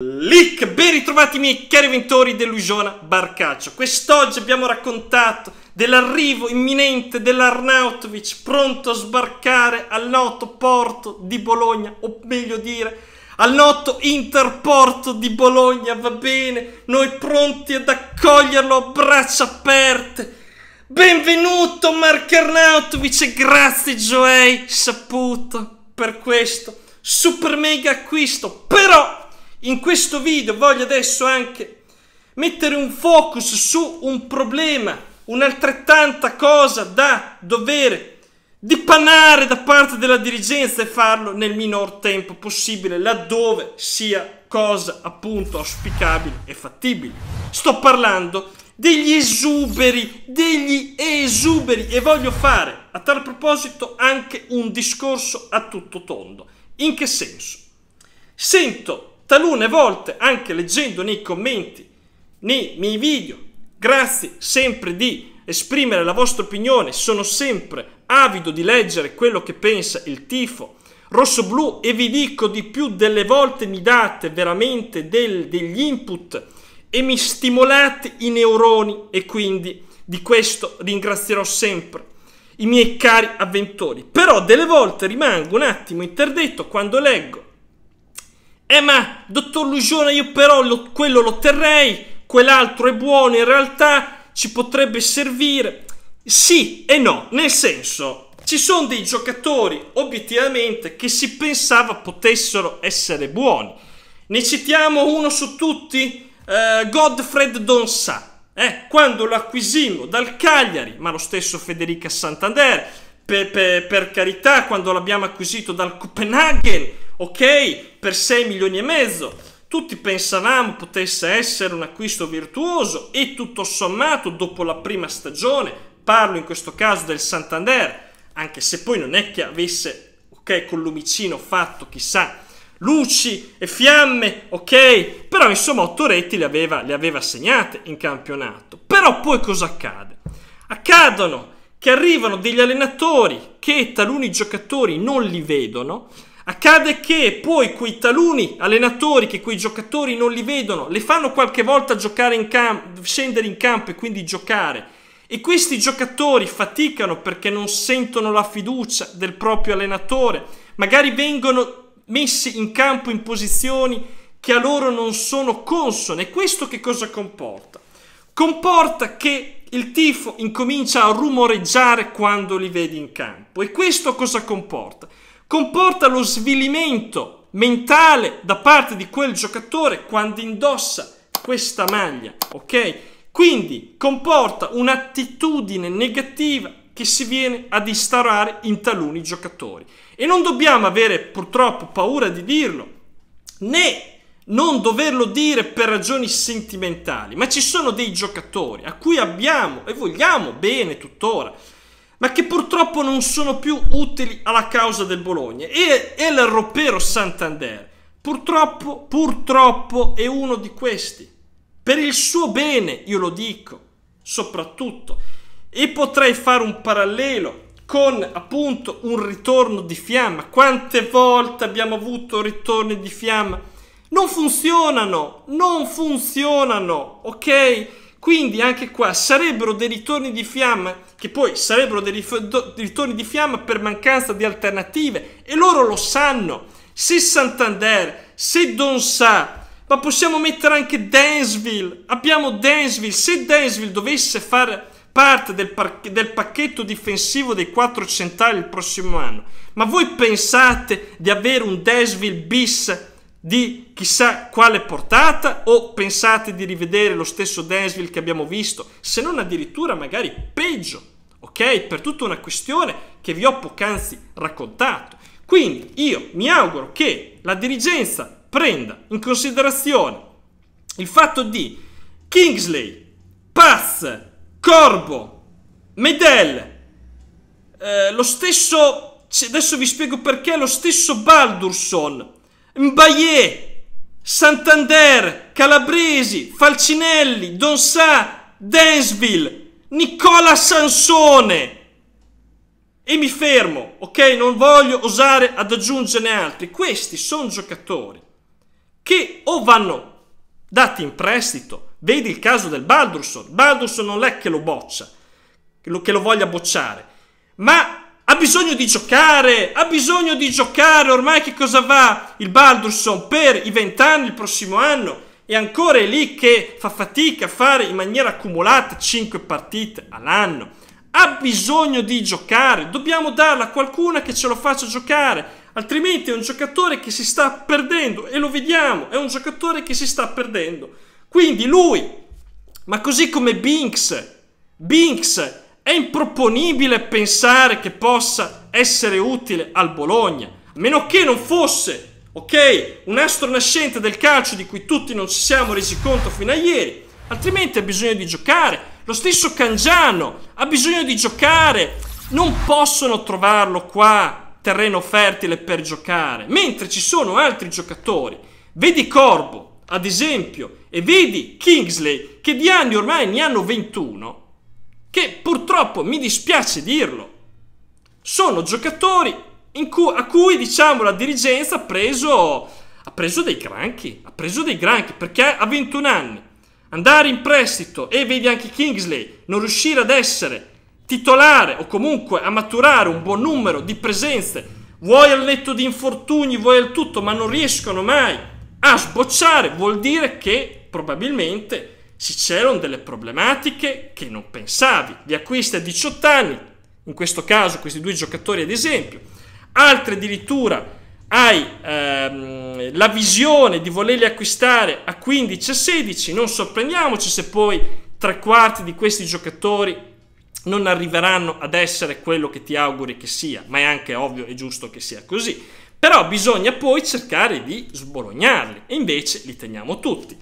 Leak, ben ritrovati miei cari ventori dell'Ugiona Barcaccio. Quest'oggi abbiamo raccontato dell'arrivo imminente dell'Arnautovic pronto a sbarcare al noto porto di Bologna, o meglio dire al noto interporto di Bologna, va bene, noi pronti ad accoglierlo a braccia aperte. Benvenuto Mark Arnautovic e grazie Joey Saputo per questo super mega acquisto, però in questo video voglio adesso anche mettere un focus su un problema, un'altrettanta cosa da dovere dipanare da parte della dirigenza e farlo nel minor tempo possibile, laddove sia cosa appunto auspicabile e fattibile. Sto parlando degli esuberi, degli esuberi e voglio fare a tal proposito anche un discorso a tutto tondo. In che senso? Sento talune volte anche leggendo nei commenti, nei miei video. Grazie sempre di esprimere la vostra opinione, sono sempre avido di leggere quello che pensa il tifo rossoblu e vi dico di più delle volte mi date veramente del, degli input e mi stimolate i neuroni e quindi di questo ringrazierò sempre i miei cari avventori. Però delle volte rimango un attimo interdetto quando leggo eh ma, dottor Lugione, io però lo, quello lo terrei, quell'altro è buono, in realtà ci potrebbe servire. Sì e no, nel senso, ci sono dei giocatori obiettivamente che si pensava potessero essere buoni. Ne citiamo uno su tutti, eh, Godfred Donsa. Eh, quando lo acquisimmo dal Cagliari, ma lo stesso Federica Santander, per, per, per carità, quando l'abbiamo acquisito dal Copenaghen, ok? Per 6 milioni e mezzo. Tutti pensavamo potesse essere un acquisto virtuoso e tutto sommato dopo la prima stagione, parlo in questo caso del Santander, anche se poi non è che avesse, ok, con l'umicino fatto chissà luci e fiamme, ok? Però insomma otto reti le aveva, le aveva segnate in campionato. Però poi cosa accade? Accadono che arrivano degli allenatori che taluni giocatori non li vedono, accade che poi quei taluni allenatori che quei giocatori non li vedono, le fanno qualche volta giocare in campo, scendere in campo e quindi giocare. E questi giocatori faticano perché non sentono la fiducia del proprio allenatore, magari vengono messi in campo in posizioni che a loro non sono consone. Questo che cosa comporta? Comporta che il tifo incomincia a rumoreggiare quando li vedi in campo. E questo cosa comporta? Comporta lo svilimento mentale da parte di quel giocatore quando indossa questa maglia, ok? Quindi comporta un'attitudine negativa che si viene ad instaurare in taluni giocatori. E non dobbiamo avere purtroppo paura di dirlo, né non doverlo dire per ragioni sentimentali, ma ci sono dei giocatori a cui abbiamo e vogliamo bene tuttora, ma che purtroppo non sono più utili alla causa del Bologna. E il Ropero Santander, purtroppo, purtroppo è uno di questi. Per il suo bene, io lo dico, soprattutto. E potrei fare un parallelo con appunto un ritorno di fiamma. Quante volte abbiamo avuto ritorni di fiamma? Non funzionano, non funzionano, ok? Quindi anche qua sarebbero dei ritorni di fiamma, che poi sarebbero dei ritorni di fiamma per mancanza di alternative, e loro lo sanno. Se Santander, se Don Sa, ma possiamo mettere anche Densville, abbiamo Densville, se Densville dovesse fare parte del, del, pacchetto difensivo dei 4 centali il prossimo anno. Ma voi pensate di avere un Densville bis di chissà quale portata o pensate di rivedere lo stesso Dansville che abbiamo visto, se non addirittura magari peggio, ok? Per tutta una questione che vi ho poc'anzi raccontato. Quindi io mi auguro che la dirigenza prenda in considerazione il fatto di Kingsley, Paz, Corbo, Medel, eh, lo stesso, adesso vi spiego perché, lo stesso Baldurson, Mbaye, Santander, Calabresi, Falcinelli, Donsà, Densville, Nicola Sansone. E mi fermo, ok? Non voglio osare ad aggiungerne altri. Questi sono giocatori che o vanno dati in prestito, vedi il caso del Baldurson, Baldurson non è che lo boccia, che lo, che lo voglia bocciare, ma ha bisogno di giocare, ha bisogno di giocare, ormai che cosa va il Baldurson per i vent'anni il prossimo anno e ancora è lì che fa fatica a fare in maniera accumulata 5 partite all'anno. Ha bisogno di giocare, dobbiamo darla a qualcuno che ce lo faccia giocare, altrimenti è un giocatore che si sta perdendo e lo vediamo, è un giocatore che si sta perdendo. Quindi lui, ma così come Binks, Binks è improponibile pensare che possa essere utile al Bologna, a meno che non fosse, ok, un astro nascente del calcio di cui tutti non ci siamo resi conto fino a ieri, altrimenti ha bisogno di giocare. Lo stesso Cangiano ha bisogno di giocare, non possono trovarlo qua terreno fertile per giocare, mentre ci sono altri giocatori. Vedi Corbo, ad esempio, e vedi Kingsley, che di anni ormai ne hanno 21, che purtroppo mi dispiace dirlo, sono giocatori cu- a cui diciamo la dirigenza ha preso, ha preso dei granchi, ha preso dei granchi perché a 21 anni andare in prestito e vedi anche Kingsley non riuscire ad essere titolare o comunque a maturare un buon numero di presenze, vuoi al netto di infortuni, vuoi al tutto, ma non riescono mai a sbocciare, vuol dire che probabilmente si c'erano delle problematiche che non pensavi, Li acquisti a 18 anni, in questo caso questi due giocatori ad esempio, altre addirittura hai ehm, la visione di volerli acquistare a 15 a 16, non sorprendiamoci se poi tre quarti di questi giocatori non arriveranno ad essere quello che ti auguri che sia, ma è anche ovvio e giusto che sia così. Però bisogna poi cercare di sbolognarli e invece li teniamo tutti.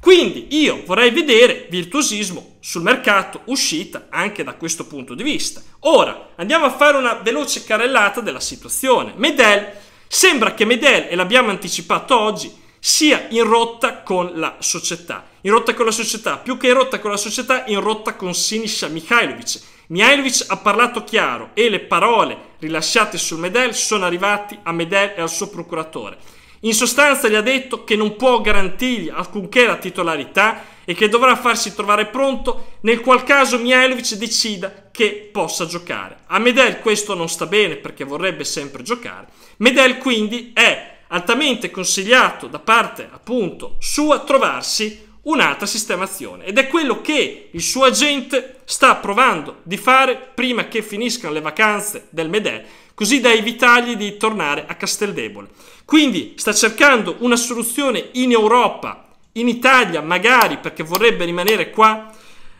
Quindi io vorrei vedere virtuosismo sul mercato, uscita anche da questo punto di vista. Ora andiamo a fare una veloce carrellata della situazione. Medel, sembra che Medel, e l'abbiamo anticipato oggi, sia in rotta con la società. In rotta con la società, più che in rotta con la società, in rotta con Sinisha Mihailovic. Mihailovic ha parlato chiaro e le parole rilasciate sul Medel sono arrivate a Medel e al suo procuratore. In sostanza gli ha detto che non può garantirgli alcunché la titolarità e che dovrà farsi trovare pronto nel qual caso Mihailovic decida che possa giocare. A Medel questo non sta bene perché vorrebbe sempre giocare. Medel quindi è altamente consigliato da parte appunto sua trovarsi un'altra sistemazione ed è quello che il suo agente sta provando di fare prima che finiscano le vacanze del Medel così da evitargli di tornare a Casteldebole. Quindi sta cercando una soluzione in Europa, in Italia magari perché vorrebbe rimanere qua,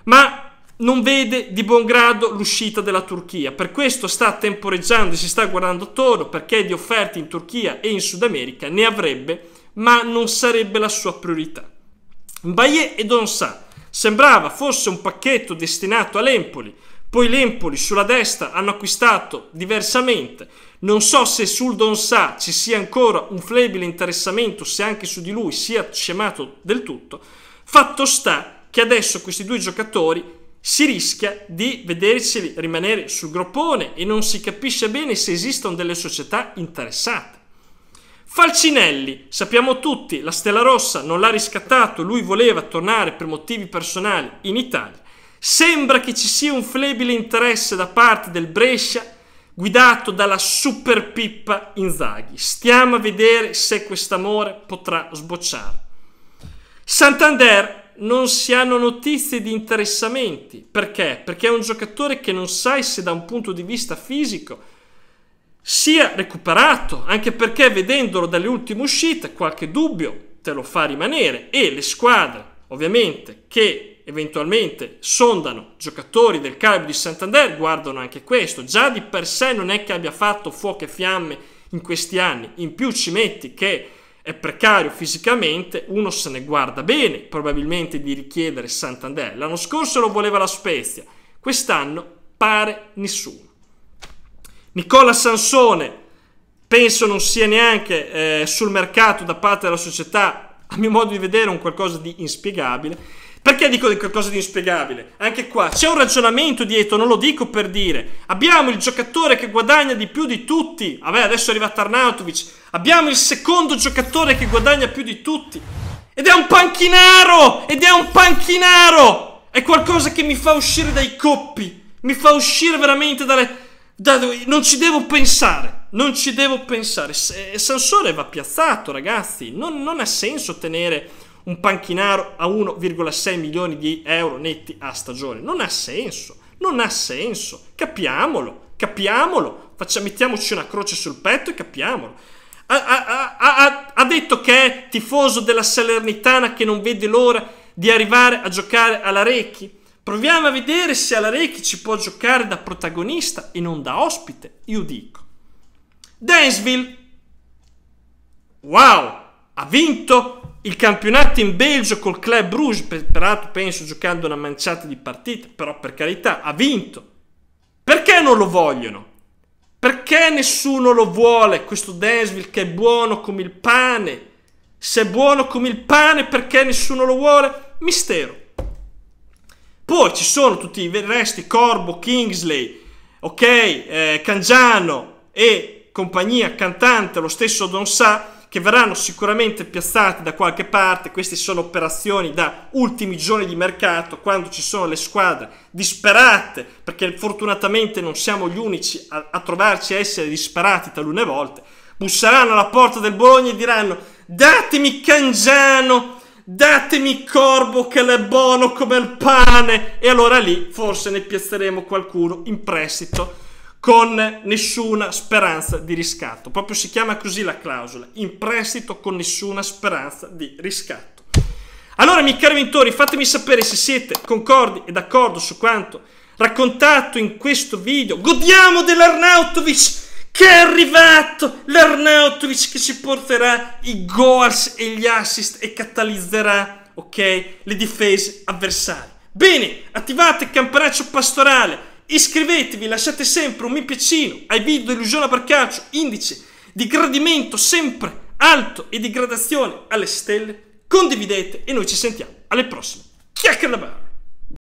ma non vede di buon grado l'uscita della Turchia. Per questo sta temporeggiando e si sta guardando attorno perché di offerte in Turchia e in Sud America ne avrebbe, ma non sarebbe la sua priorità. Mbaye e Donsa sembrava fosse un pacchetto destinato all'Empoli, poi l'Empoli sulla destra hanno acquistato diversamente. Non so se sul Donsà ci sia ancora un flebile interessamento, se anche su di lui sia scemato del tutto. Fatto sta che adesso questi due giocatori si rischia di vederseli rimanere sul groppone e non si capisce bene se esistono delle società interessate. Falcinelli, sappiamo tutti, la Stella Rossa non l'ha riscattato, lui voleva tornare per motivi personali in Italia. Sembra che ci sia un flebile interesse da parte del Brescia guidato dalla super pippa Inzaghi. Stiamo a vedere se quest'amore potrà sbocciare. Santander non si hanno notizie di interessamenti. Perché? Perché è un giocatore che non sai se da un punto di vista fisico sia recuperato, anche perché vedendolo dalle ultime uscite qualche dubbio te lo fa rimanere e le squadre ovviamente che eventualmente sondano giocatori del calibro di Santander, guardano anche questo. Già di per sé non è che abbia fatto fuoco e fiamme in questi anni, in più ci metti che è precario fisicamente, uno se ne guarda bene probabilmente di richiedere Santander. L'anno scorso lo voleva la Spezia, quest'anno pare nessuno. Nicola Sansone penso non sia neanche eh, sul mercato da parte della società, a mio modo di vedere, un qualcosa di inspiegabile perché dico qualcosa di inspiegabile? Anche qua c'è un ragionamento dietro, non lo dico per dire. Abbiamo il giocatore che guadagna di più di tutti. Vabbè, adesso arriva Tarnautovic. Abbiamo il secondo giocatore che guadagna più di tutti. Ed è un panchinaro! Ed è un panchinaro! È qualcosa che mi fa uscire dai coppi. Mi fa uscire veramente dalle... Da, non ci devo pensare. Non ci devo pensare. Eh, Sansore va piazzato, ragazzi. Non, non ha senso tenere un panchinaro a 1,6 milioni di euro netti a stagione. Non ha senso, non ha senso, capiamolo, capiamolo, Faccia, mettiamoci una croce sul petto e capiamolo. Ha, ha, ha, ha detto che è tifoso della Salernitana che non vede l'ora di arrivare a giocare alla Recchi. Proviamo a vedere se alla Recchi ci può giocare da protagonista e non da ospite, io dico. Dansville, wow, ha vinto il campionato in Belgio col club Bruges, peraltro penso giocando una manciata di partite, però per carità ha vinto. Perché non lo vogliono? Perché nessuno lo vuole questo Densville che è buono come il pane? Se è buono come il pane perché nessuno lo vuole? Mistero. Poi ci sono tutti i resti, Corbo, Kingsley, ok, eh, Cangiano e compagnia cantante, lo stesso Don Sa che verranno sicuramente piazzati da qualche parte. Queste sono operazioni da ultimi giorni di mercato, quando ci sono le squadre disperate, perché fortunatamente non siamo gli unici a, a trovarci a essere disperati talune volte. Busseranno alla porta del Bologna e diranno: Datemi Cangiano! datemi corbo che è buono come il pane e allora lì forse ne piazzeremo qualcuno in prestito con nessuna speranza di riscatto. Proprio si chiama così la clausola, in prestito con nessuna speranza di riscatto. Allora, miei cari ventori, fatemi sapere se siete concordi e d'accordo su quanto raccontato in questo video. Godiamo dell'Arnautovic che è arrivato, l'Arnautovic che ci porterà i goals e gli assist e catalizzerà, ok, le difese avversarie. Bene, attivate il campanaccio pastorale Iscrivetevi, lasciate sempre un mi piacino ai video di Illusione per indice di gradimento sempre alto e di gradazione alle stelle. Condividete e noi ci sentiamo alle prossime. Chiacchiere da bar!